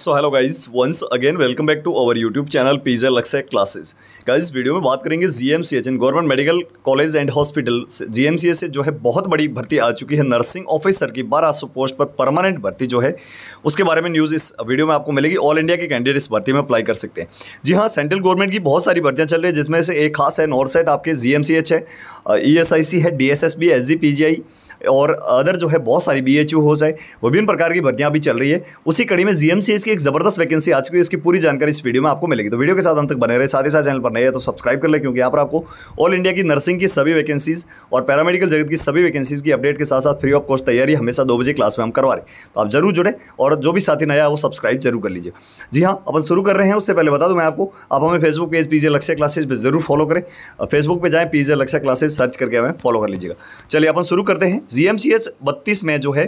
so hello guys once again welcome back to our YouTube channel PJ Lakshya classes guys video में बात करेंगे G M C H and government medical college and hospital G M C H से जो है बहुत बड़ी भर्ती आ चुकी है नर्सिंग ऑफिसर की बारह सौ पोस्ट पर परमानेंट भर्ती जो है उसके बारे में न्यूज़ इस वीडियो में आपको मिलेगी ऑल इंडिया के कैंडिडेट इस भर्ती में अप्लाई कर सकते हैं जी हाँ सेंट्रल गवर्नमेंट की बहुत सारी भर्तियाँ चल रही है जिसमें से एक खास है नॉर्थ साइड आपके जी एम सी एच है ई एस आई सी है D S S B S G P G I और अदर जो है बहुत सारी बी एच हो जाए विभिन्न प्रकार की भर्तियाँ अभी चल रही है उसी कड़ी में जी की एक ज़बरदस्त वैकेंसी आ चुकी है इसकी पूरी जानकारी इस वीडियो में आपको मिलेगी तो वीडियो के साथ अंत तक बने रहे साथ ही साथ चैनल पर नए है तो सब्सक्राइब कर ले क्योंकि यहाँ पर आपको ऑल इंडिया की नर्सिंग की सभी वैकेंसीज़ और पैरामेडिकल जगत की सभी वैकेंसीज़ की अपडेट के साथ साथ फ्री ऑफ कॉस्ट तैयारी हमेशा दो बजे क्लास में हम करवा रहे तो आप जरूर जुड़े और जो भी साथी नया वो सब्सक्राइब जरूर कर लीजिए जी हाँ अपन शुरू कर रहे हैं उससे पहले बता दूँ मैं आपको आप हमें फेसबुक पेज पीजे लक्ष्य क्लासेस पर जरूर फॉलो करें फेसबुक पर जाएँ पीजे लक्ष्य क्लासेस सर्च करके हमें फॉलो कर लीजिएगा चलिए अपन शुरू करते हैं जीएमसीएच 32 में जो है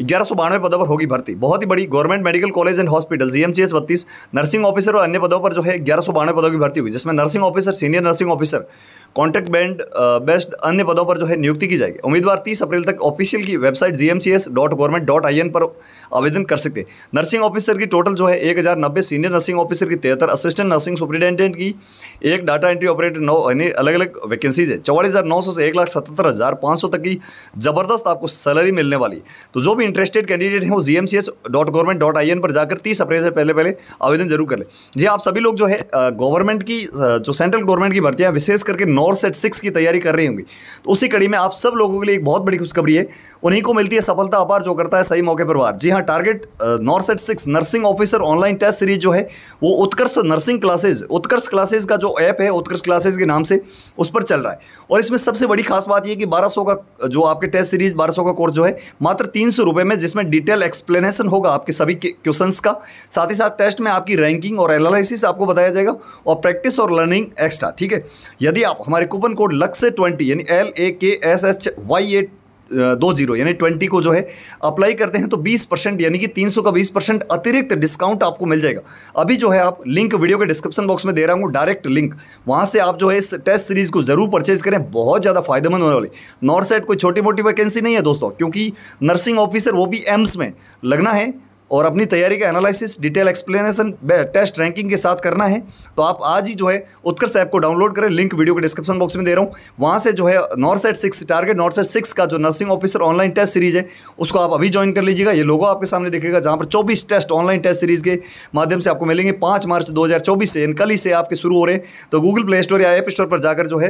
ग्यारह सौ बानवे पदों पर होगी भर्ती बहुत ही बड़ी government medical college and hospital GMCH 32 nursing officer और अन्य पदों पर जो है ग्यारह सौ बानवे पदों की भर्ती हुई जिसमें nursing officer senior nursing officer contract band best अन्य पदों पर जो है नियुक्ति की जाएगी उम्मीदवार तीस अप्रैल तक ऑफिशियल की website G dot dot I N पर आवेदन कर सकते हैं नर्सिंग ऑफिसर की टोटल जो है एक हज़ार नब्बे सीनियर नर्सिंग ऑफिसर की तिहत्तर असिस्टेंट नर्सिंग सुप्रिटेंडेंट की एक डाटा एंट्री ऑपरेटर नौ यानी अलग अलग वैकेंसीज है चौवालीस हज़ार नौ सौ से एक लाख सतहत्तर हज़ार पाँच सौ तक की ज़बरदस्त आपको सैलरी मिलने वाली तो जो भी इंटरेस्टेड कैंडिडेट हैं वो G dot government dot I N पर जाकर तीस अप्रैल से पहले पहले आवेदन जरूर कर ले जी आप सभी लोग जो है गवर्नमेंट की जो सेंट्रल गवर्नमेंट की भर्तियाँ विशेष करके नौ और सेट सिक्स की तैयारी कर रही होंगी तो उसी कड़ी में आप सब लोगों के लिए एक बहुत बड़ी खुशखबरी है उन्हीं को मिलती है सफलता अपार जो करता है सही मौके पर वार जी हाँ target NORCET six nursing officer online test series जो है वो Utkarsh nursing classes Utkarsh classes का जो ऐप है उत्कर्ष क्लासेज के नाम से उस पर चल रहा है और इसमें सबसे बड़ी खास बात यह कि 1200 का uh, जो आपके टेस्ट सीरीज 1200 का कोर्स जो है मात्र तीन सौ में जिसमें डिटेल एक्सप्लेनेशन होगा आपके सभी क्वेश्चन का साथ ही साथ टेस्ट में आपकी रैंकिंग और एनालिसिस आपको बताया जाएगा और प्रैक्टिस और लर्निंग एक्स्ट्रा ठीक है यदि आप हमारे कूपन कोड लक्स ट्वेंटी यानी L A K S H Y ए दो जीरो यानी ट्वेंटी को जो है अप्लाई करते हैं तो बीस परसेंट यानी कि तीन सौ का बीस परसेंट अतिरिक्त डिस्काउंट आपको मिल जाएगा अभी जो है आप लिंक वीडियो के डिस्क्रिप्शन बॉक्स में दे रहा हूँ डायरेक्ट लिंक वहाँ से आप जो है इस टेस्ट सीरीज़ को जरूर परचेज करें बहुत ज़्यादा फायदेमंद होने वाली नॉर्थ साइड कोई छोटी मोटी वैकेंसी नहीं है दोस्तों क्योंकि नर्सिंग ऑफिसर वो भी एम्स में लगना है और अपनी तैयारी का analysis detail explanation test ranking के साथ करना है तो आप आज ही जो है उत्कर्ष ऐप को डाउनलोड करें लिंक वीडियो के डिस्क्रिप्शन बॉक्स में दे रहा हूँ वहाँ से जो है NORCET six target NORCET six का जो nursing officer online test series है उसको आप अभी ज्वाइन कर लीजिएगा ये लोगों आपके सामने दिखेगा जहाँ पर चौबीस टेस्ट ऑनलाइन टेस्ट सीरीज के माध्यम से आपको मिलेंगे पाँच मार्च दो से कल ही से आपके शुरू हो रहे तो गूगल प्ले स्टोर या ऐप स्टोर पर जाकर जो है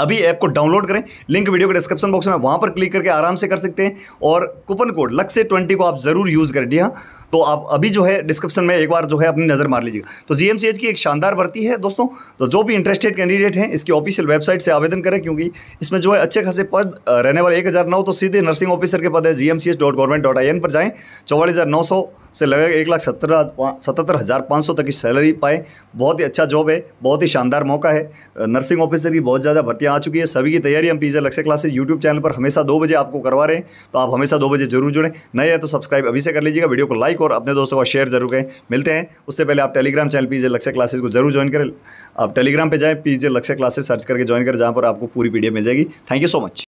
अभी ऐप को डाउनलोड करें लिंक वीडियो के डिस्क्रिप्शन बॉक्स में वहां पर क्लिक करके आराम से कर सकते हैं और coupon code Laksh twenty को आप ज़रूर यूज़ करें जी हाँ तो आप अभी जो है डिस्क्रिप्शन में एक बार जो है अपनी नज़र मार लीजिएगा तो जी की एक शानदार भर्ती है दोस्तों तो जो भी इंटरेस्टेड कैंडिडेट हैं इसकी ऑफिशियल वेबसाइट से आवेदन करें क्योंकि इसमें जो है अच्छे खासे पद रहने वाले एक हज़ार नौ तो सीधे नर्सिंग ऑफिसर के पद है जी पर जाए चौवालीस हज़ार नौ सौ से लगभग एक लाख सत्तर सतहत्तर हज़ार पाँच सौ तक की सैलरी पाए बहुत ही अच्छा जॉब है बहुत ही शानदार मौका है नर्सिंग ऑफिसर की बहुत ज़्यादा भर्तियाँ आ चुकी है सभी की तैयारी हम पीजे लक्ष्य क्लासेस यूट्यूब चैनल पर हमेशा दो बजे आपको करवा रहे हैं तो आप हमेशा दो बजे जरूर जुड़ें नए हैं तो सब्सक्राइब अभी से कर लीजिएगा वीडियो को लाइक और अपने दोस्तों का शेयर जरूर करें मिलते हैं उससे पहले आप Telegram channel PJ Lakshya classes को जरूर ज्वाइन करें आप टेलीग्राम पर जाएँ पीजे लक्ष्य क्लासेस सर्च करके ज्वाइन करें जहाँ पर आपको पूरी पीडीएफ मिल जाएगी थैंक यू सो मच